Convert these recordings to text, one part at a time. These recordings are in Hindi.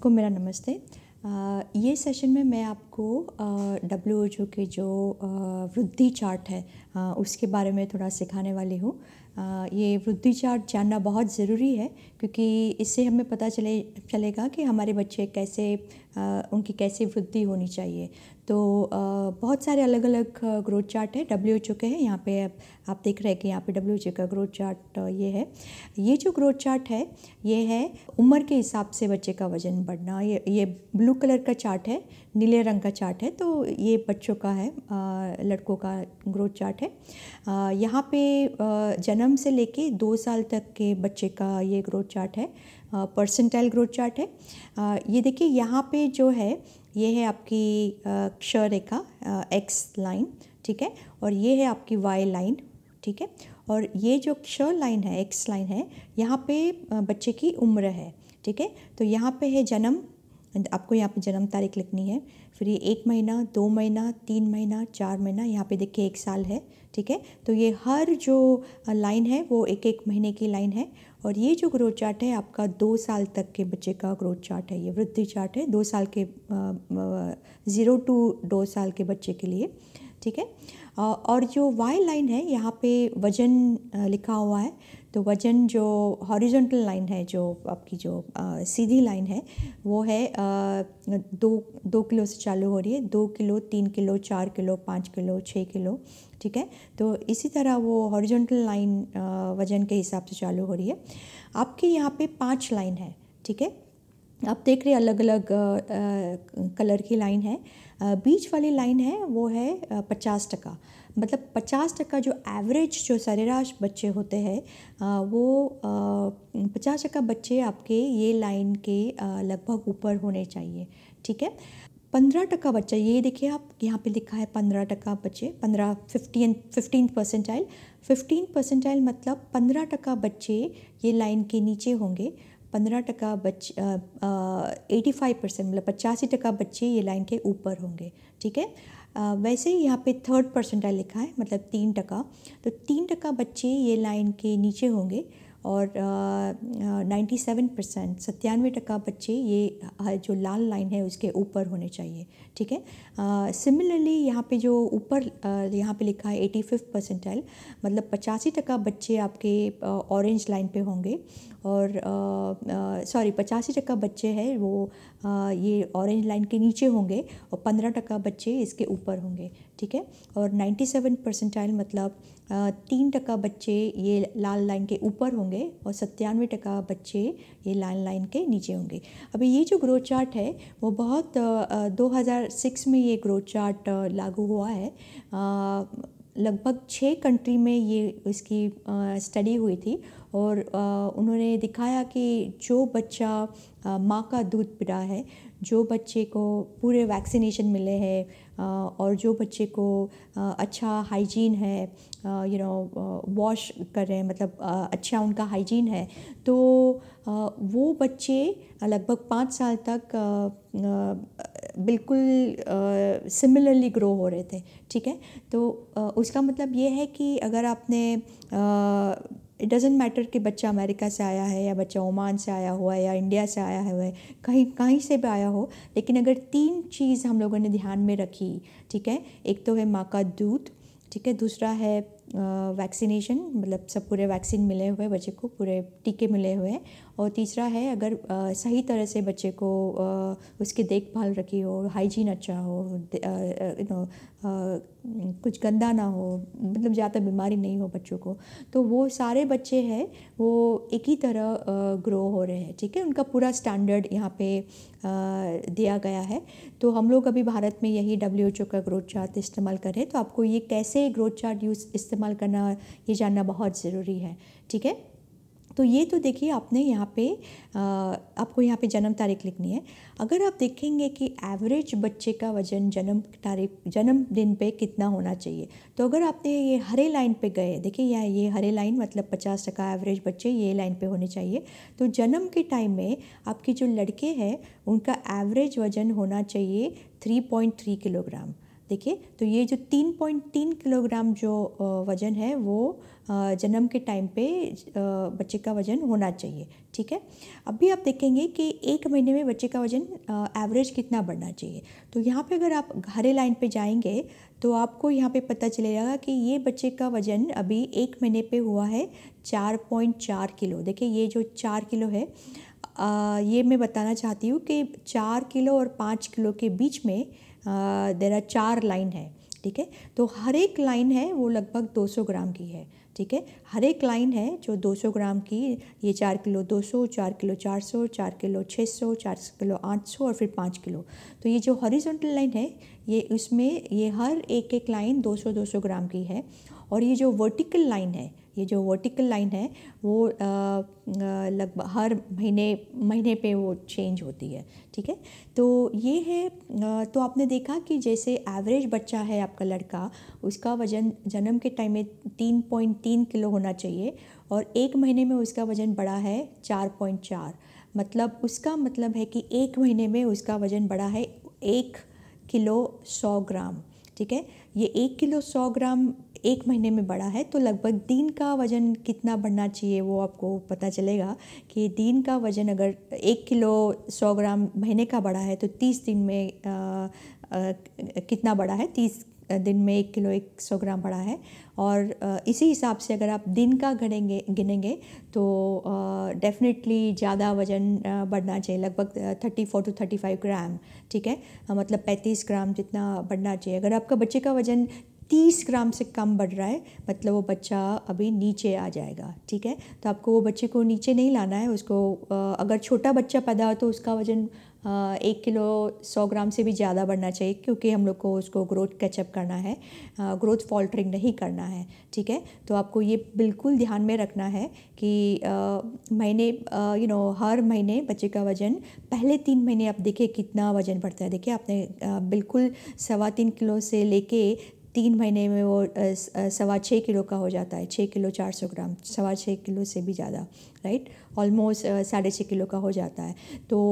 सबको मेरा नमस्ते आ, ये सेशन में मैं आपको डब्ल्यू एच ओ के जो वृद्धि चार्ट है आ, उसके बारे में थोड़ा सिखाने वाली हूँ ये वृद्धि चार्ट जानना बहुत ज़रूरी है क्योंकि इससे हमें पता चले चलेगा कि हमारे बच्चे कैसे आ, उनकी कैसे वृद्धि होनी चाहिए तो बहुत सारे अलग अलग ग्रोथ चार्ट है डब्ल्यू एच ओ के हैं यहाँ पे आप देख रहे हैं कि यहाँ पे डब्ल्यू एच ओ का ग्रोथ चार्ट ये है ये जो ग्रोथ चार्ट है ये है उम्र के हिसाब से बच्चे का वजन बढ़ना ये ये ब्लू कलर का चार्ट है नीले रंग का चार्ट है तो ये बच्चों का है लड़कों का ग्रोथ चार्ट है यहाँ पे जन्म से लेके दो साल तक के बच्चे का ये ग्रोथ चार्ट है परसेंटाइल ग्रोथ चार्ट है ये देखिए यहाँ पे जो है ये है आपकी क्ष रेखा एक्स लाइन ठीक है और ये है आपकी वाई लाइन ठीक है और ये जो क्ष लाइन है एक्स लाइन है यहाँ पे बच्चे की उम्र है ठीक है तो यहाँ पे है जन्म आपको यहाँ पे जन्म तारीख लिखनी है फिर ये एक महीना दो महीना तीन महीना चार महीना यहाँ पे देखिए एक साल है ठीक है तो ये हर जो लाइन है वो एक एक महीने की लाइन है और ये जो ग्रोथ चार्ट है आपका दो साल तक के बच्चे का ग्रोथ चार्ट है ये वृद्धि चार्ट है दो साल के ज़ीरो टू दो साल के बच्चे के लिए ठीक है और जो वाई लाइन है यहाँ पे वजन लिखा हुआ है तो वजन जो हॉरिजॉन्टल लाइन है जो आपकी जो आ, सीधी लाइन है वो है आ, दो दो किलो से चालू हो रही है दो किलो तीन किलो चार किलो पाँच किलो छः किलो ठीक है तो इसी तरह वो हॉरिजॉन्टल लाइन वजन के हिसाब से चालू हो रही है आपके यहाँ पे पांच लाइन है ठीक है आप देख रहे अलग अलग आ, कलर की लाइन है बीच वाली लाइन है वो है पचास टका मतलब पचास टका जो एवरेज जो सरेराश बच्चे होते हैं वो पचास टका बच्चे आपके ये लाइन के लगभग ऊपर होने चाहिए ठीक है पंद्रह टका बच्चा ये देखिए आप यहाँ पे लिखा है पंद्रह टका बच्चे पंद्रह fifteen fifteen percentile fifteen percentile मतलब पंद्रह टका बच्चे ये लाइन के नीचे होंगे पंद्रह टका बच एटी फाइव परसेंट मतलब पचासी टका बच्चे ये लाइन के ऊपर होंगे ठीक है वैसे ही यहाँ पे थर्ड परसेंटाइल लिखा है मतलब तीन टका तो तीन टका बच्चे ये लाइन के नीचे होंगे और नाइन्टी सेवन परसेंट सत्तानवे टका बच्चे ये जो लाल लाइन है उसके ऊपर होने चाहिए ठीक है सिमिलरली यहाँ पे जो ऊपर यहाँ पे लिखा है एटी फिफ्थ परसेंटाइल मतलब पचासी टका बच्चे आपके ऑरेंज लाइन पे होंगे और सॉरी पचासी टका बच्चे हैं वो आ, ये ऑरेंज लाइन के नीचे होंगे और पंद्रह टका बच्चे इसके ऊपर होंगे ठीक है और 97 परसेंटाइल मतलब तीन टका बच्चे ये लाल लाइन के ऊपर होंगे और सत्तानवे टका बच्चे ये लाल लाइन के नीचे होंगे अभी ये जो ग्रोथ चार्ट है वो बहुत 2006 में ये ग्रोथ चार्ट लागू हुआ है लगभग छः कंट्री में ये इसकी स्टडी हुई थी और उन्होंने दिखाया कि जो बच्चा माँ का दूध पिरा है जो बच्चे को पूरे वैक्सीनेशन मिले हैं और जो बच्चे को अच्छा हाइजीन है यू नो वॉश कर रहे हैं मतलब अच्छा उनका हाइजीन है तो वो बच्चे लगभग पाँच साल तक बिल्कुल सिमिलरली ग्रो हो रहे थे ठीक है तो उसका मतलब ये है कि अगर आपने इट डजेंट मैटर कि बच्चा अमेरिका से आया है या बच्चा ओमान से आया हुआ है या इंडिया से आया हुआ है कहीं कहीं से भी आया हो लेकिन अगर तीन चीज़ हम लोगों ने ध्यान में रखी ठीक है एक तो है माँ का दूध ठीक है दूसरा है वैक्सीनेशन मतलब सब पूरे वैक्सीन मिले हुए बच्चे को पूरे टीके मिले हुए हैं और तीसरा है अगर आ, सही तरह से बच्चे को आ, उसकी देखभाल रखी हो हाइजीन अच्छा हो यू नो कुछ गंदा ना हो मतलब ज़्यादा बीमारी नहीं हो बच्चों को तो वो सारे बच्चे हैं वो एक ही तरह ग्रो हो रहे हैं ठीक है उनका पूरा स्टैंडर्ड यहाँ पे दिया गया है तो हम लोग अभी भारत में यही डब्ल्यू एच ओ का ग्रोथ चार्ट इस्तेमाल करें तो आपको ये कैसे ग्रोथ चार्ट यूज़ इस्तेमाल करना ये जानना बहुत ज़रूरी है ठीक है तो ये तो देखिए आपने यहाँ पे आपको यहाँ पे जन्म तारीख लिखनी है अगर आप देखेंगे कि एवरेज बच्चे का वजन जन्म तारीख जन्म दिन पे कितना होना चाहिए तो अगर आपने ये हरे लाइन पे गए देखिए यहाँ ये हरे लाइन मतलब पचास टका एवरेज बच्चे ये लाइन पे होने चाहिए तो जन्म के टाइम में आपकी जो लड़के हैं उनका एवरेज वजन होना चाहिए थ्री पॉइंट थ्री किलोग्राम देखिए तो ये जो 3.3 किलोग्राम जो वज़न है वो जन्म के टाइम पे बच्चे का वज़न होना चाहिए ठीक है अभी आप देखेंगे कि एक महीने में बच्चे का वज़न एवरेज कितना बढ़ना चाहिए तो यहाँ पे अगर आप हरे लाइन पे जाएंगे तो आपको यहाँ पे पता चलेगा कि ये बच्चे का वज़न अभी एक महीने पे हुआ है 4.4 किलो देखिए ये जो चार किलो है आ, ये मैं बताना चाहती हूँ कि चार किलो और पाँच किलो के बीच में देर आर चार लाइन है ठीक है तो हर एक लाइन है वो लगभग 200 ग्राम की है ठीक है हर एक लाइन है जो 200 ग्राम की ये चार किलो 200 चार किलो 400 चार किलो 600 चार किलो 800 और फिर पाँच किलो तो ये जो हॉरिजॉन्टल लाइन है ये उसमें ये हर एक एक लाइन 200 200 ग्राम की है और ये जो वर्टिकल लाइन है ये जो वर्टिकल लाइन है वो लगभग हर महीने महीने पे वो चेंज होती है ठीक है तो ये है आ, तो आपने देखा कि जैसे एवरेज बच्चा है आपका लड़का उसका वज़न जन्म के टाइम में तीन पॉइंट तीन किलो होना चाहिए और एक महीने में उसका वज़न बढ़ा है चार पॉइंट चार मतलब उसका मतलब है कि एक महीने में उसका वज़न बढ़ा है एक किलो सौ ग्राम ठीक है ये एक किलो सौ ग्राम एक महीने में बड़ा है तो लगभग दिन का वज़न कितना बढ़ना चाहिए वो आपको पता चलेगा कि दिन का वज़न अगर एक किलो सौ ग्राम महीने का बड़ा है तो तीस दिन में आ, आ, कितना बड़ा है तीस दिन में एक किलो एक सौ ग्राम बढ़ा है और इसी हिसाब से अगर आप दिन का घड़ेंगे गिनेंगे तो डेफिनेटली ज़्यादा वज़न बढ़ना चाहिए लगभग thirty four to thirty five gram ठीक है मतलब पैंतीस ग्राम जितना बढ़ना चाहिए अगर आपका बच्चे का वज़न तीस ग्राम से कम बढ़ रहा है मतलब वो बच्चा अभी नीचे आ जाएगा ठीक है तो आपको वो बच्चे को नीचे नहीं लाना है उसको अगर छोटा बच्चा पैदा हो तो उसका वज़न एक किलो सौ ग्राम से भी ज़्यादा बढ़ना चाहिए क्योंकि हम लोग को उसको ग्रोथ कैचअप करना है ग्रोथ फॉल्टरिंग नहीं करना है ठीक है तो आपको ये बिल्कुल ध्यान में रखना है कि महीने यू नो हर महीने बच्चे का वज़न पहले तीन महीने आप देखिए कितना वज़न बढ़ता है देखिए आपने बिल्कुल सवा तीन किलो से लेके तीन महीने में वो सवा छः किलो का हो जाता है छः किलो चार सौ ग्राम सवा छः किलो से भी ज़्यादा राइट ऑलमोस्ट साढ़े छः किलो का हो जाता है तो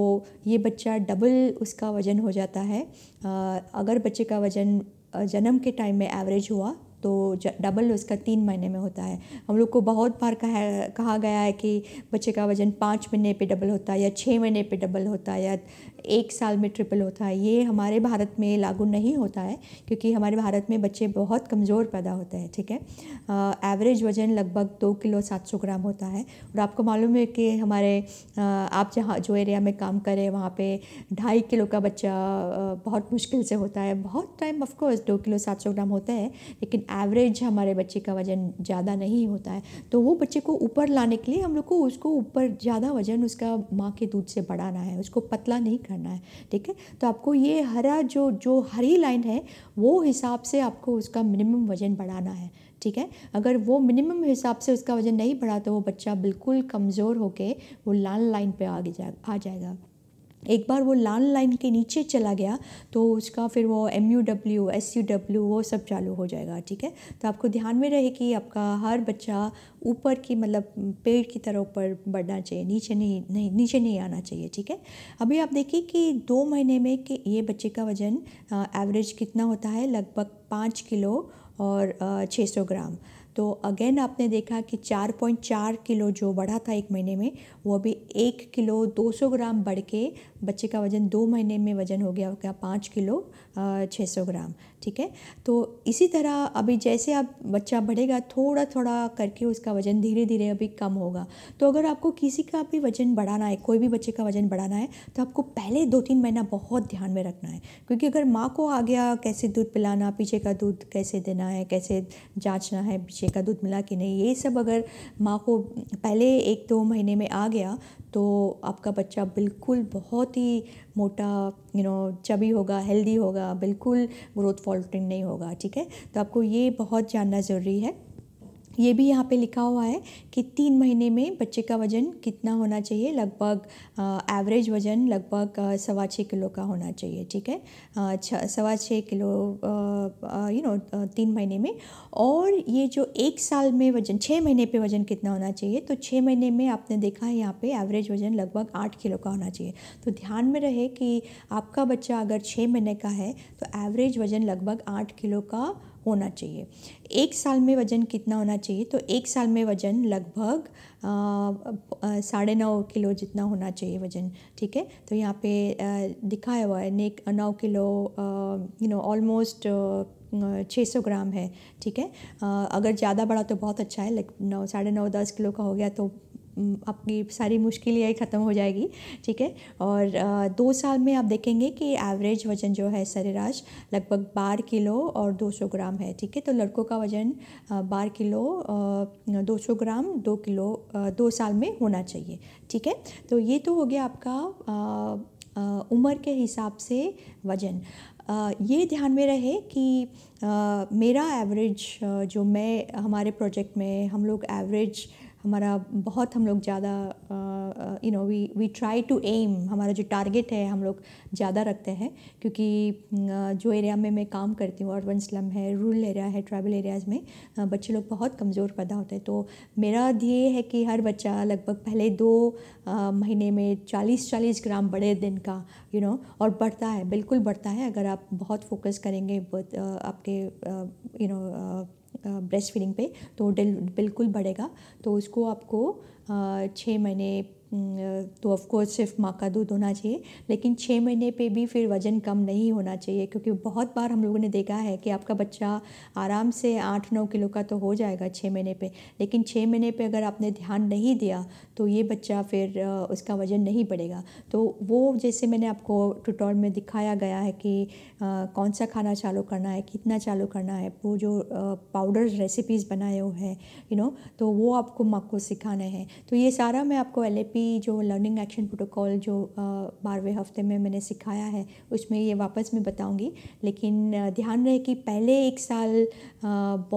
ये बच्चा डबल उसका वज़न हो जाता है अगर बच्चे का वज़न जन्म के टाइम में एवरेज हुआ तो डबल उसका तीन महीने में होता है हम लोग को बहुत बार कहा कहा गया है कि बच्चे का वज़न पाँच महीने पे डबल होता है या छः महीने पे डबल होता है या एक साल में ट्रिपल होता है ये हमारे भारत में लागू नहीं होता है क्योंकि हमारे भारत में बच्चे बहुत कमज़ोर पैदा होते हैं ठीक है एवरेज वज़न लगभग दो किलो सात सौ ग्राम होता है और आपको मालूम है कि हमारे आ, आप जहाँ जो एरिया में काम करें वहाँ पे ढाई किलो का बच्चा आ, बहुत मुश्किल से होता है बहुत टाइम ऑफकोर्स दो किलो सात सौ ग्राम होता है लेकिन एवरेज हमारे बच्चे का वज़न ज़्यादा नहीं होता है तो वो बच्चे को ऊपर लाने के लिए हम लोग को उसको ऊपर ज़्यादा वज़न उसका माँ के दूध से बढ़ाना है उसको पतला नहीं करना है ठीक है तो आपको ये हरा जो जो हरी लाइन है वो हिसाब से आपको उसका मिनिमम वज़न बढ़ाना है ठीक है अगर वो मिनिमम हिसाब से उसका वज़न नहीं बढ़ा तो वो बच्चा बिल्कुल कमज़ोर होके वो लाल लाइन पे आगे जा आ जाएगा एक बार वो लाल लाइन के नीचे चला गया तो उसका फिर वो M U W S U W वो सब चालू हो जाएगा ठीक है तो आपको ध्यान में रहे कि आपका हर बच्चा ऊपर की मतलब पेड़ की तरह ऊपर बढ़ना चाहिए नीचे नहीं नहीं नीचे नहीं आना चाहिए ठीक है अभी आप देखिए कि दो महीने में कि ये बच्चे का वज़न एवरेज कितना होता है लगभग पाँच किलो और छः सौ ग्राम तो अगेन आपने देखा कि चार पॉइंट चार किलो जो बढ़ा था एक महीने में वो अभी एक किलो दो सौ ग्राम बढ़ के बच्चे का वज़न दो महीने में वज़न हो गया क्या पाँच किलो छः सौ ग्राम ठीक है तो इसी तरह अभी जैसे आप बच्चा बढ़ेगा थोड़ा थोड़ा करके उसका वज़न धीरे धीरे अभी कम होगा तो अगर आपको किसी का भी वज़न बढ़ाना है कोई भी बच्चे का वज़न बढ़ाना है तो आपको पहले दो तीन महीना बहुत ध्यान में रखना है क्योंकि अगर माँ को आ गया कैसे दूध पिलाना पीछे का दूध कैसे देना है कैसे जाँचना है पीछे का दूध मिला कि नहीं ये सब अगर माँ को पहले एक दो महीने में आ गया तो आपका बच्चा बिल्कुल बहुत ही मोटा यू नो चबी होगा हेल्दी होगा बिल्कुल ग्रोथ फॉल्टिंग नहीं होगा ठीक है तो आपको ये बहुत जानना ज़रूरी है ये भी यहाँ पे लिखा हुआ है कि तीन महीने में बच्चे का वज़न कितना होना चाहिए लगभग एवरेज वज़न लगभग सवा छः किलो का होना चाहिए ठीक है छ सवा छः किलो यू नो तीन महीने में और ये जो एक साल में वज़न छः महीने पे वज़न कितना होना चाहिए तो छः महीने में आपने देखा है यहाँ पे एवरेज वज़न लगभग आठ किलो का होना चाहिए तो ध्यान में रहे कि आपका बच्चा अगर छः महीने का है तो एवरेज वज़न लगभग आठ किलो का होना चाहिए एक साल में वज़न कितना होना चाहिए तो एक साल में वज़न लगभग साढ़े नौ किलो जितना होना चाहिए वज़न ठीक है तो यहाँ पे दिखाया हुआ है नेक नौ किलो यू नो ऑलमोस्ट छः सौ ग्राम है ठीक है अगर ज़्यादा बड़ा तो बहुत अच्छा है लाइक नौ साढ़े नौ दस किलो का हो गया तो आपकी सारी मुश्किल यही ख़त्म हो जाएगी ठीक है और दो साल में आप देखेंगे कि एवरेज वज़न जो है सरेराज लगभग बारह किलो और दो सौ ग्राम है ठीक है तो लड़कों का वज़न बारह किलो दो सौ ग्राम दो किलो दो साल में होना चाहिए ठीक है तो ये तो हो गया आपका उम्र के हिसाब से वज़न ये ध्यान में रहे कि मेरा एवरेज जो मैं हमारे प्रोजेक्ट में हम लोग एवरेज हमारा बहुत हम लोग ज़्यादा you know we we try to aim हमारा जो टारगेट है हम लोग ज़्यादा रखते हैं क्योंकि जो एरिया में मैं काम करती हूँ अर्बन स्लम है रूरल एरिया है ट्राइबल एरियाज़ में बच्चे लोग बहुत कमज़ोर पैदा होते हैं तो मेरा ध्येय है कि हर बच्चा लगभग पहले दो महीने में चालीस चालीस ग्राम बड़े दिन का यू you नो know, और बढ़ता है बिल्कुल बढ़ता है अगर आप बहुत फोकस करेंगे आपके यू नो ब्रेस्ट फीडिंग पे तो बिल्कुल बढ़ेगा तो उसको आपको छः महीने हम्म, तो ऑफ़कोर्स सिर्फ माँ का दूध होना चाहिए लेकिन छः महीने पे भी फिर वज़न कम नहीं होना चाहिए क्योंकि बहुत बार हम लोगों ने देखा है कि आपका बच्चा आराम से आठ नौ किलो का तो हो जाएगा छः महीने पे लेकिन छः महीने पे अगर आपने ध्यान नहीं दिया तो ये बच्चा फिर उसका वज़न नहीं बढ़ेगा तो वो जैसे मैंने आपको ट्यूटोर में दिखाया गया है कि आ, कौन सा खाना चालू करना है कितना चालू करना है वो जो पाउडर रेसिपीज़ बनाए हुए हैं यू नो तो वो आपको माँ को सिखाना है तो ये सारा मैं आपको एल भी जो लर्निंग एक्शन प्रोटोकॉल जो बारहवें हफ्ते में मैंने सिखाया है उसमें ये वापस मैं बताऊंगी लेकिन ध्यान रहे कि पहले एक साल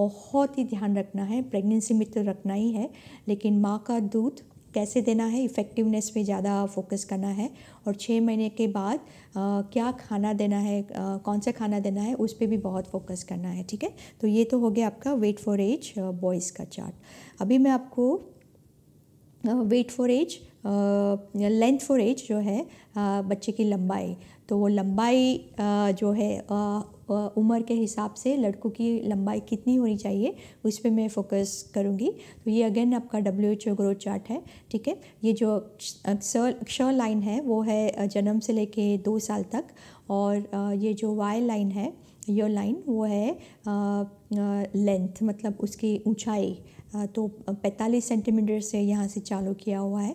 बहुत ही ध्यान रखना है प्रेगनेंसी में तो रखना ही है लेकिन माँ का दूध कैसे देना है इफ़ेक्टिवनेस पे ज़्यादा फोकस करना है और छः महीने के बाद आ, क्या खाना देना है आ, कौन सा खाना देना है उस पर भी बहुत फोकस करना है ठीक है तो ये तो हो गया आपका वेट फॉर एज बॉयज़ का चार्ट अभी मैं आपको weight for age length for age जो है बच्चे की लंबाई तो वो लंबाई जो है उम्र के हिसाब से लड़कों की लंबाई कितनी होनी चाहिए उस पर मैं फोकस करूँगी तो ये अगेन आपका W H O growth chart है ठीक है ये जो क्ष लाइन है वो है जन्म से लेके दो साल तक और ये जो वाई लाइन है यो लाइन वो है लेंथ मतलब उसकी ऊंचाई तो 45 सेंटीमीटर से यहाँ से चालू किया हुआ है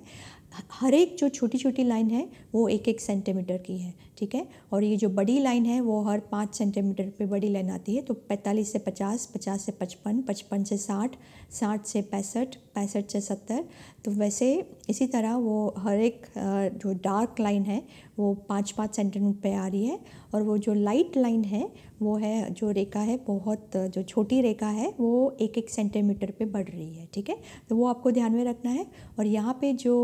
हर एक जो छोटी छोटी लाइन है वो एक एक सेंटीमीटर की है ठीक है और ये जो बड़ी लाइन है वो हर पाँच सेंटीमीटर पे बड़ी लाइन आती है तो पैंतालीस से पचास पचास से पचपन पचपन से साठ साठ से पैंसठ पैंसठ से सत्तर तो वैसे इसी तरह वो हर एक जो डार्क लाइन है वो पाँच पाँच सेंटीमीटर पे आ रही है और वो जो लाइट लाइन है वो है जो रेखा है बहुत जो छोटी रेखा है वो एक एक सेंटीमीटर पे बढ़ रही है ठीक है तो वो आपको ध्यान में रखना है और यहाँ पे जो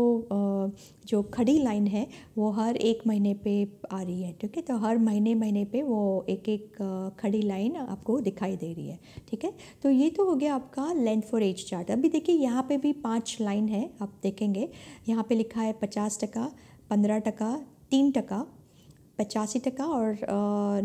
जो खड़ी लाइन है वो हर एक महीने पे आ रही है ठीक है तो हर महीने महीने पे वो एक एक खड़ी लाइन आपको दिखाई दे रही है ठीक है तो ये तो हो गया आपका लेंथ फॉर एज चार्ट अभी देखिए यहाँ पे भी पांच लाइन है आप देखेंगे यहाँ पे लिखा है पचास टका पंद्रह टका तीन टका पचासी टका और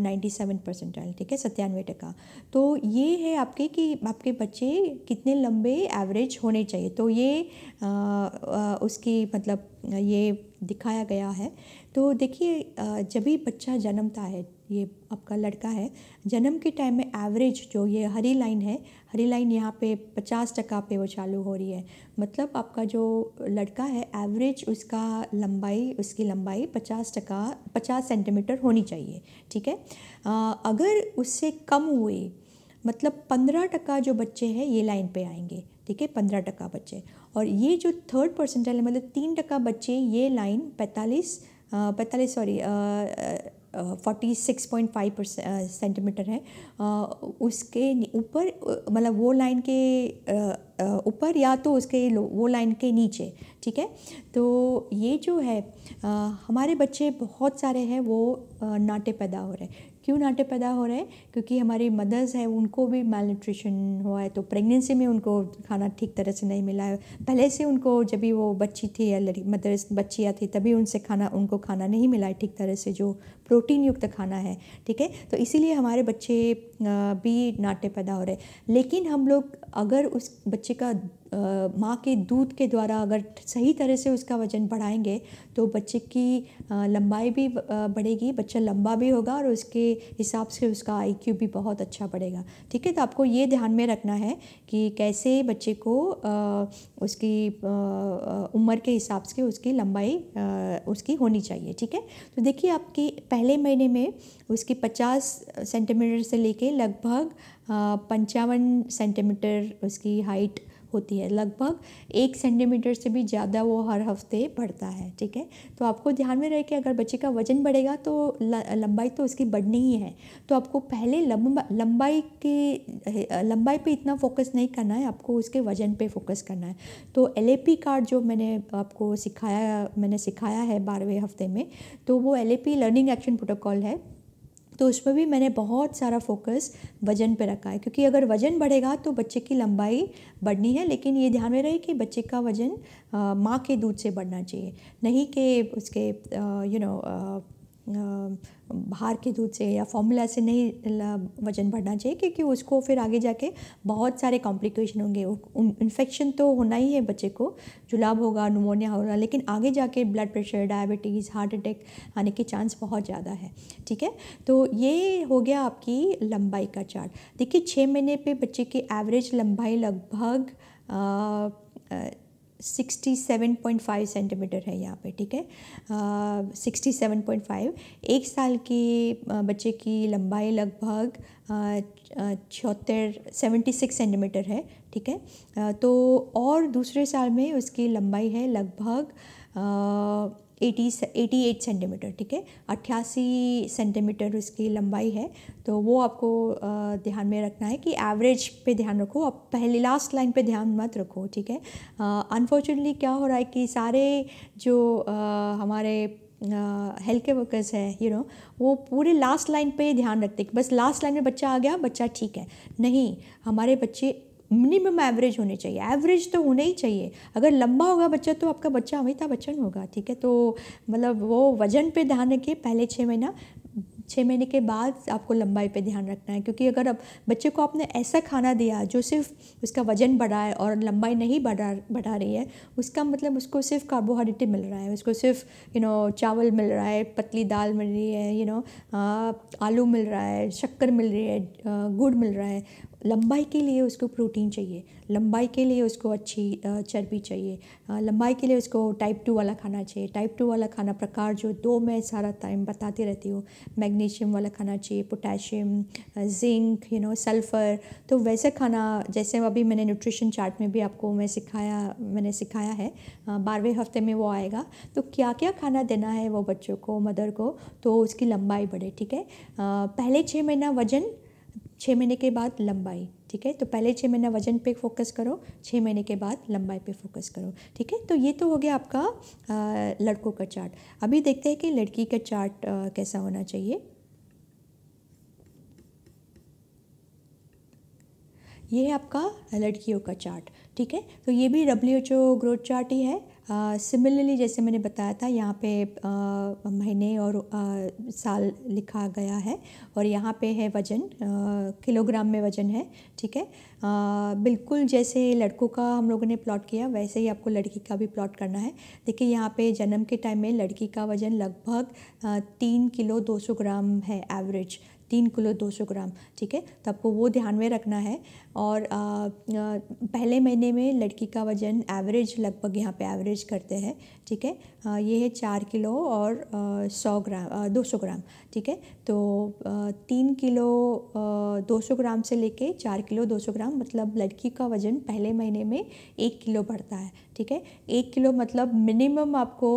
नाइन्टी सेवन परसेंट ठीक है सत्तानवे टका तो ये है आपके कि आपके बच्चे कितने लंबे एवरेज होने चाहिए तो ये आ, आ, उसकी मतलब ये दिखाया गया है तो देखिए जब भी बच्चा जन्मता है ये आपका लड़का है जन्म के टाइम में एवरेज जो ये हरी लाइन है हरी लाइन यहाँ पे पचास टका पे वो चालू हो रही है मतलब आपका जो लड़का है एवरेज उसका लंबाई उसकी लंबाई पचास टका पचास सेंटीमीटर होनी चाहिए ठीक है आ, अगर उससे कम हुए मतलब पंद्रह टका जो बच्चे हैं ये लाइन पे आएंगे ठीक है पंद्रह टका बच्चे और ये जो थर्ड परसेंटाइल है मतलब तीन टका बच्चे ये लाइन पैंतालीस पैंतालीस sorry forty six point five centimetre है उसके ऊपर मतलब वो लाइन के ऊपर या तो उसके वो लाइन के नीचे ठीक है तो ये जो है हमारे बच्चे बहुत सारे हैं वो नाटे पैदा हो रहे हैं क्यों नाटे पैदा हो रहे हैं क्योंकि हमारी मदर्स है उनको भी मेल न्यूट्रिशन हुआ है तो प्रेगनेंसी में उनको खाना ठीक तरह से नहीं मिला है पहले से उनको जब भी वो बच्ची थी या मदर्स बच्चियाँ थी तभी उनसे खाना उनको खाना नहीं मिला है ठीक तरह से जो प्रोटीन युक्त खाना है ठीक है तो इसीलिए हमारे बच्चे भी नाटे पैदा हो रहे हैं लेकिन हम लोग अगर उस बच्चे का माँ के दूध के द्वारा अगर सही तरह से उसका वजन बढ़ाएंगे तो बच्चे की लंबाई भी बढ़ेगी बच्चा लंबा भी होगा और उसके हिसाब से उसका आईक्यू भी बहुत अच्छा बढ़ेगा ठीक है तो आपको ये ध्यान में रखना है कि कैसे बच्चे को उसकी उम्र के हिसाब से उसकी लंबाई उसकी होनी चाहिए ठीक है तो देखिए आपकी पहले महीने में उसकी 50 सेंटीमीटर से लेके लगभग पंचावन सेंटीमीटर उसकी हाइट होती है लगभग एक सेंटीमीटर से भी ज़्यादा वो हर हफ्ते बढ़ता है ठीक है तो आपको ध्यान में रहे कि अगर बच्चे का वजन बढ़ेगा तो लंबाई तो उसकी बढ़नी ही है तो आपको पहले लंबा लंबाई के लंबाई पे इतना फोकस नहीं करना है आपको उसके वजन पे फोकस करना है तो एल कार्ड जो मैंने आपको सिखाया मैंने सिखाया है बारहवें हफ्ते में तो वो एल लर्निंग एक्शन प्रोटोकॉल है तो उस पर भी मैंने बहुत सारा फोकस वजन पर रखा है क्योंकि अगर वजन बढ़ेगा तो बच्चे की लंबाई बढ़नी है लेकिन ये ध्यान में रहे कि बच्चे का वजन माँ के दूध से बढ़ना चाहिए नहीं कि उसके यू नो बाहर के दूध से या फॉर्मूला से नहीं वज़न बढ़ना चाहिए क्योंकि उसको फिर आगे जाके बहुत सारे कॉम्प्लिकेशन होंगे इन्फेक्शन तो होना ही है बच्चे को जुलाब होगा नमोनिया होगा लेकिन आगे जाके blood pressure diabetes heart attack आने के चांस बहुत ज़्यादा है ठीक है तो ये हो गया आपकी लंबाई का चार्ट देखिए छः महीने पर बच्चे की एवरेज लंबाई लगभग 67.5 सेंटीमीटर है यहाँ पे ठीक है सिक्सटी सेवन पॉइंट फाइव एक साल के बच्चे की लंबाई लगभग छहत्तर सेवेंटी सिक्स सेंटीमीटर है ठीक है तो और दूसरे साल में उसकी लंबाई है लगभग एटी एटी एट सेंटीमीटर ठीक है अट्ठासी सेंटीमीटर उसकी लंबाई है तो वो आपको ध्यान में रखना है कि एवरेज पे ध्यान रखो आप पहले लास्ट लाइन पे ध्यान मत रखो ठीक है अनफॉर्चुनेटली क्या हो रहा है कि सारे जो आ, हमारे हेल्थ के वर्कर्स है यू you नो know, वो पूरे लास्ट लाइन पे ध्यान रखते हैं कि बस लास्ट लाइन में बच्चा आ गया बच्चा ठीक है नहीं हमारे बच्चे मिनिमम एवरेज होने चाहिए एवरेज तो होना ही चाहिए अगर लंबा होगा बच्चा तो आपका बच्चा अमिताभ बच्चन होगा ठीक है तो मतलब वो वजन पे ध्यान रखिए पहले छः महीना छः महीने के बाद आपको लंबाई पे ध्यान रखना है क्योंकि अगर अब बच्चे को आपने ऐसा खाना दिया जो सिर्फ उसका वजन बढ़ा है और लंबाई नहीं बढ़ा बढ़ा रही है उसका मतलब उसको सिर्फ कार्बोहाइड्रेट मिल रहा है उसको सिर्फ यू नो चावल मिल रहा है पतली दाल मिल रही है यू नो आलू मिल रहा है शक्कर मिल रही है गुड़ मिल रहा है लंबाई के लिए उसको प्रोटीन चाहिए लंबाई के लिए उसको अच्छी चर्बी चाहिए लंबाई के लिए उसको टाइप टू वाला खाना चाहिए टाइप टू वाला खाना प्रकार जो दो मैं सारा टाइम बताती रहती हूँ मैग्नीशियम वाला खाना चाहिए potassium zinc you know sulphur तो वैसे खाना जैसे अभी मैंने न्यूट्रिशन चार्ट में भी आपको मैं सिखाया मैंने सिखाया है बारहवें हफ्ते में वो आएगा तो क्या क्या खाना देना है वो बच्चों को मदर को तो उसकी लंबाई बढ़े ठीक है पहले छः महीना वजन छः महीने के बाद लंबाई ठीक है तो पहले छः महीना वजन पे फोकस करो छः महीने के बाद लंबाई पे फोकस करो ठीक है तो ये तो हो गया आपका आ, लड़कों का चार्ट अभी देखते हैं कि लड़की का चार्ट आ, कैसा होना चाहिए ये है आपका लड़कियों का चार्ट ठीक है तो ये भी W H O growth chart ही है सिमिलरली जैसे मैंने बताया था यहाँ पे महीने और uh, साल लिखा गया है और यहाँ पे है वज़न किलोग्राम में वज़न है ठीक है uh, बिल्कुल जैसे लड़कों का हम लोगों ने प्लॉट किया वैसे ही आपको लड़की का भी प्लॉट करना है देखिए यहाँ पे जन्म के टाइम में लड़की का वज़न लगभग तीन किलो दो सौ ग्राम है एवरेज तीन किलो दो सौ ग्राम ठीक है तो आपको वो ध्यान में रखना है और आ, आ, पहले महीने में लड़की का वज़न एवरेज लगभग यहाँ पे एवरेज करते हैं ठीक है आ, ये है चार किलो और सौ ग्राम दो सौ ग्राम ठीक है तो तीन किलो दो सौ ग्राम से लेके चार किलो दो सौ ग्राम मतलब लड़की का वज़न पहले महीने में एक किलो बढ़ता है ठीक है एक किलो मतलब मिनिमम आपको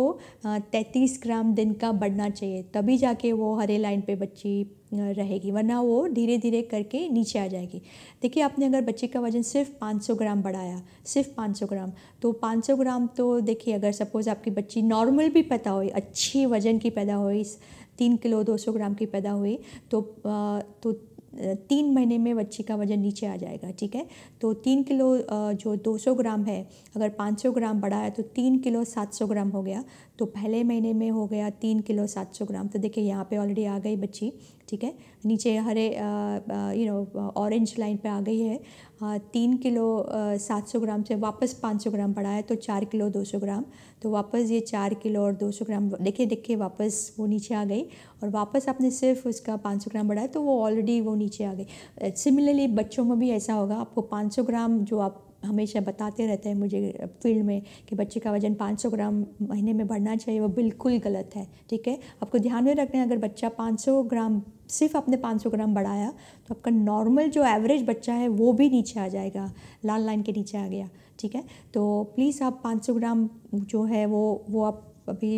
तैंतीस ग्राम दिन का बढ़ना चाहिए तभी जाके वो हरे लाइन पे बच्ची रहेगी वरना वो धीरे धीरे करके नीचे आ जाएगी देखिए आपने अगर बच्चे का वज़न सिर्फ 500 ग्राम बढ़ाया सिर्फ 500 ग्राम तो 500 ग्राम तो देखिए अगर सपोज़ आपकी बच्ची नॉर्मल भी पैदा हुई अच्छी वज़न की पैदा हुई तीन किलो दो सौ ग्राम की पैदा हुई तो तो तीन महीने में बच्ची का वजन नीचे आ जाएगा ठीक है तो तीन किलो जो 200 ग्राम है अगर 500 ग्राम बढ़ा है तो तीन किलो 700 ग्राम हो गया तो पहले महीने में हो गया तीन किलो 700 ग्राम तो देखिए यहाँ पे ऑलरेडी आ गई बच्ची ठीक है नीचे हरे यू नो ऑरेंज लाइन पे आ गई है आ, तीन किलो सात सौ ग्राम से वापस पाँच सौ ग्राम बढ़ा है तो चार किलो दो सौ ग्राम तो वापस ये चार किलो और दो सौ ग्राम देखे देखे वापस वो नीचे आ गई और वापस आपने सिर्फ उसका पाँच सौ ग्राम बढ़ाया तो वो ऑलरेडी वो नीचे आ गई सिमिलरली बच्चों में भी ऐसा होगा आपको पाँच सौ ग्राम जो आप हमेशा बताते रहते हैं मुझे फील्ड में कि बच्चे का वज़न 500 ग्राम महीने में बढ़ना चाहिए वो बिल्कुल गलत है ठीक है आपको ध्यान में रखना है अगर बच्चा 500 ग्राम सिर्फ आपने 500 ग्राम बढ़ाया तो आपका नॉर्मल जो एवरेज बच्चा है वो भी नीचे आ जाएगा लाल लाइन के नीचे आ गया ठीक है तो प्लीज़ आप 500 ग्राम जो है वो वो आप अभी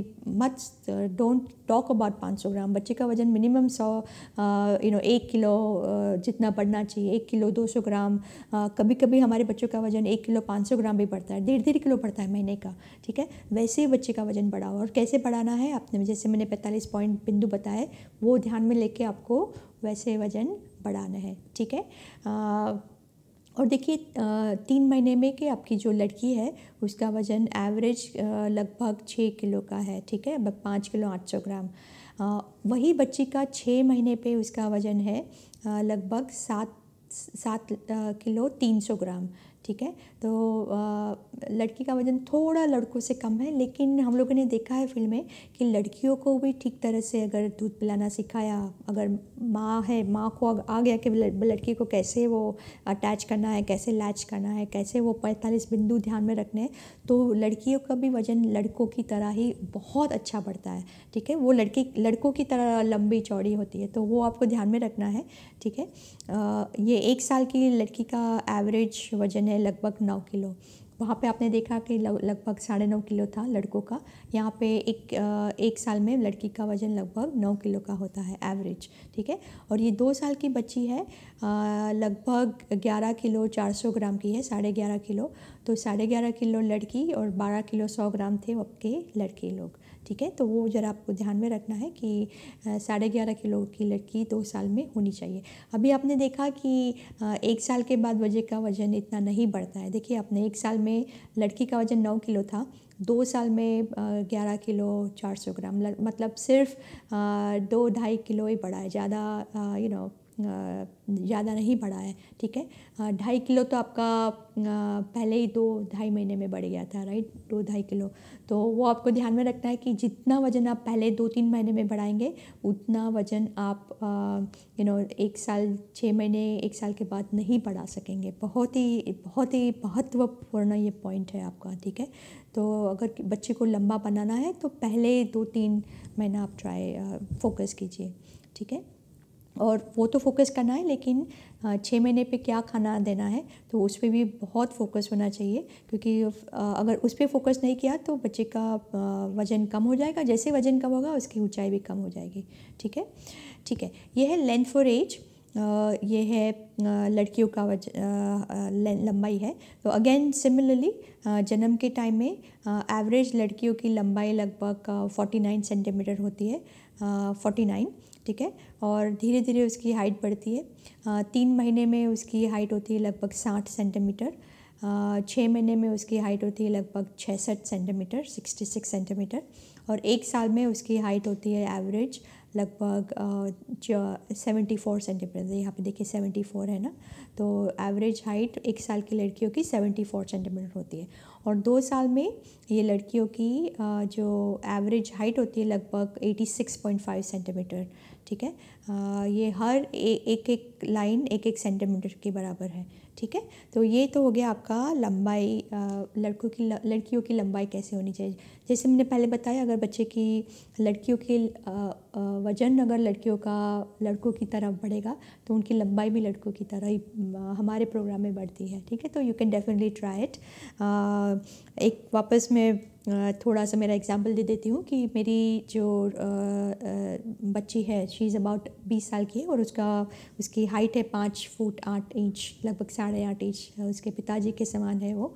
much don't talk about 500 gram बच्चे का वज़न मिनिमम सौ यू uh, नो एक किलो uh, जितना बढ़ना चाहिए एक किलो 200 ग्राम uh, कभी कभी हमारे बच्चों का वज़न एक किलो 500 ग्राम भी बढ़ता है डेढ़ डेढ़ किलो बढ़ता है महीने का ठीक है वैसे ही बच्चे का वज़न बढ़ाओ और कैसे बढ़ाना है आपने जैसे मैंने पैंतालीस पॉइंट बिंदु बताए वो ध्यान में लेके आपको वैसे वज़न बढ़ाना है ठीक है uh, और देखिए तीन महीने में कि आपकी जो लड़की है उसका वज़न एवरेज लगभग छः किलो का है ठीक है लगभग पाँच किलो आठ सौ ग्राम वही बच्ची का छः महीने पे उसका वज़न है लगभग सात सात किलो तीन सौ ग्राम ठीक है तो आ, लड़की का वज़न थोड़ा लड़कों से कम है लेकिन हम लोगों ने देखा है फिल्म में कि लड़कियों को भी ठीक तरह से अगर दूध पिलाना सिखाया अगर माँ है माँ को आ गया कि लड़की को कैसे वो अटैच करना है कैसे लैच करना है कैसे वो पैंतालीस बिंदु ध्यान में रखने हैं तो लड़कियों का भी वज़न लड़कों की तरह ही बहुत अच्छा बढ़ता है ठीक है वो लड़की लड़कों की तरह लंबी चौड़ी होती है तो वो आपको ध्यान में रखना है ठीक है ये एक साल की लड़की का एवरेज वज़न है है लगभग नौ किलो वहाँ पे आपने देखा कि लगभग साढ़े नौ किलो था लड़कों का यहाँ पे एक एक साल में लड़की का वज़न लगभग नौ किलो का होता है एवरेज ठीक है और ये दो साल की बच्ची है लगभग ग्यारह किलो चार सौ ग्राम की है साढ़े ग्यारह किलो तो साढ़े ग्यारह किलो लड़की और बारह किलो सौ ग्राम थे आपके लड़के लोग ठीक है तो वो ज़रा आपको ध्यान में रखना है कि साढ़े ग्यारह किलो की लड़की दो साल में होनी चाहिए अभी आपने देखा कि एक साल के बाद वजह का वज़न इतना नहीं बढ़ता है देखिए आपने एक साल में लड़की का वज़न नौ किलो था दो साल में ग्यारह किलो चार सौ ग्राम मतलब सिर्फ दो ढाई किलो ही बढ़ा है ज़्यादा यू नो ज़्यादा नहीं बढ़ा है ठीक है ढाई किलो तो आपका पहले ही दो तो ढाई महीने में बढ़ गया था राइट दो ढाई किलो तो वो आपको ध्यान में रखना है कि जितना वज़न आप पहले दो तीन महीने में बढ़ाएंगे उतना वज़न आप यू नो एक साल छः महीने एक साल के बाद नहीं बढ़ा सकेंगे बहुत ही बहुत ही महत्वपूर्ण ये पॉइंट है आपका ठीक है तो अगर बच्चे को लंबा बनाना है तो पहले दो तीन महीना आप ट्राई फोकस कीजिए ठीक है और वो तो फोकस करना है लेकिन छः महीने पे क्या खाना देना है तो उस पर भी बहुत फोकस होना चाहिए क्योंकि अगर उस पर फोकस नहीं किया तो बच्चे का वज़न कम हो जाएगा जैसे वज़न कम होगा उसकी ऊंचाई भी कम हो जाएगी ठीक है ठीक है ये है लेंथ फॉर एज ये है लड़कियों का वज लंबाई है तो अगेन सिमिलरली जन्म के टाइम में एवरेज लड़कियों की लंबाई लगभग फोर्टी सेंटीमीटर होती है फोर्टी नाइन ठीक है और धीरे धीरे उसकी हाइट बढ़ती है तीन महीने में उसकी हाइट होती है लगभग साठ सेंटीमीटर छः महीने में उसकी हाइट होती है लगभग छसठ सेंटीमीटर सिक्सटी सिक्स सेंटीमीटर और एक साल में उसकी हाइट होती है एवरेज लगभग सेवेंटी फोर सेंटीमीटर यहाँ पे देखिए सेवेंटी फोर है ना तो एवरेज हाइट एक साल की लड़कियों की सेवेंटी फोर सेंटीमीटर होती है और दो साल में ये लड़कियों की जो एवरेज हाइट होती है लगभग 86.5 सेंटीमीटर ठीक है ये हर ए, एक एक लाइन एक एक सेंटीमीटर के बराबर है ठीक है तो ये तो हो गया आपका लंबाई लड़कों की लड़कियों की लंबाई कैसे होनी चाहिए जैसे मैंने पहले बताया अगर बच्चे की लड़कियों की वजन अगर लड़कियों का लड़कों की तरफ बढ़ेगा तो उनकी लंबाई भी लड़कों की तरह ही हमारे प्रोग्राम में बढ़ती है ठीक है तो you can definitely try it एक वापस मैं थोड़ा सा मेरा एग्जांपल दे देती हूँ कि मेरी जो बच्ची है शी इज़ अबाउट बीस साल की है और उसका उसकी हाइट है पाँच फुट आठ इंच लगभग साढ़े आठ इंच उसके पिताजी के समान है वो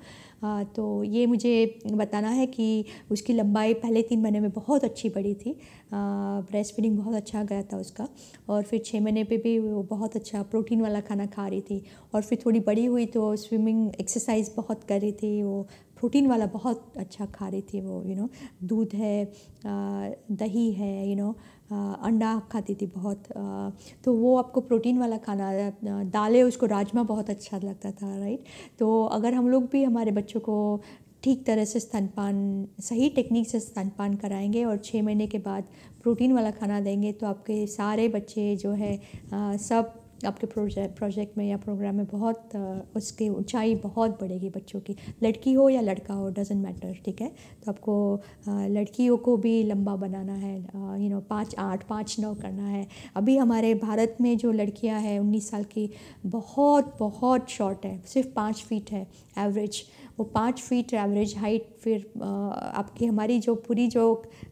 तो ये मुझे बताना है कि उसकी लंबाई पहले तीन महीने में बहुत अच्छी पड़ी थी ब्रेस्ट फीडिंग बहुत अच्छा गया था उसका और फिर छः महीने पे भी वो बहुत अच्छा प्रोटीन वाला खाना खा रही थी और फिर थोड़ी बड़ी हुई तो स्विमिंग एक्सरसाइज बहुत कर रही थी वो प्रोटीन वाला बहुत अच्छा खा रही थी वो यू नो दूध है दही है यू नो अंडा खाती थी बहुत तो वो आपको प्रोटीन वाला खाना दालें उसको राजमा बहुत अच्छा लगता था राइट तो अगर हम लोग भी हमारे बच्चों को ठीक तरह से स्तनपान सही टेक्निक से स्तनपान कराएंगे और छः महीने के बाद प्रोटीन वाला खाना देंगे तो आपके सारे बच्चे जो है आ, सब आपके प्रोजेक्ट प्रोजेक्ट में या प्रोग्राम में बहुत उसकी ऊंचाई बहुत बढ़ेगी बच्चों की लड़की हो या लड़का हो डजेंट मैटर ठीक है तो आपको लड़कियों को भी लंबा बनाना है यू नो पाँच आठ पाँच नौ करना है अभी हमारे भारत में जो लड़कियां हैं उन्नीस साल की बहुत बहुत शॉर्ट है सिर्फ पाँच फीट है एवरेज वो पाँच फीट एवरेज हाइट फिर आपकी हमारी जो पूरी जो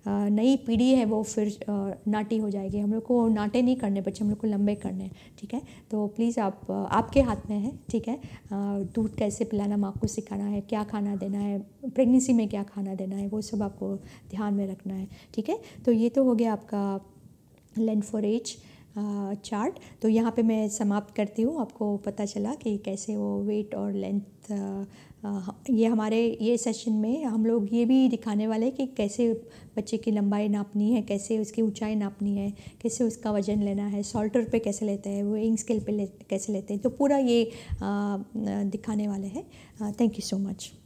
नई पीढ़ी है वो फिर नाटी हो जाएगी हम लोग को नाटे नहीं करने बच्चे हम लोग को लंबे करने हैं ठीक है तो प्लीज़ आप आपके हाथ में है ठीक है दूध कैसे पिलाना माँ को सिखाना है क्या खाना देना है प्रेगनेंसी में क्या खाना देना है वो सब आपको ध्यान में रखना है ठीक है तो ये तो हो गया आपका लेंथ फॉर एज चार्ट तो यहाँ पे मैं समाप्त करती हूँ आपको पता चला कि कैसे वो वेट और लेंथ ये हमारे ये सेशन में हम लोग ये भी दिखाने वाले हैं कि कैसे बच्चे की लंबाई नापनी है कैसे उसकी ऊंचाई नापनी है कैसे उसका वजन लेना है सॉल्टर पे कैसे लेते हैं वेइंग स्केल पे ले, कैसे लेते हैं तो पूरा ये दिखाने वाले हैं थैंक यू सो मच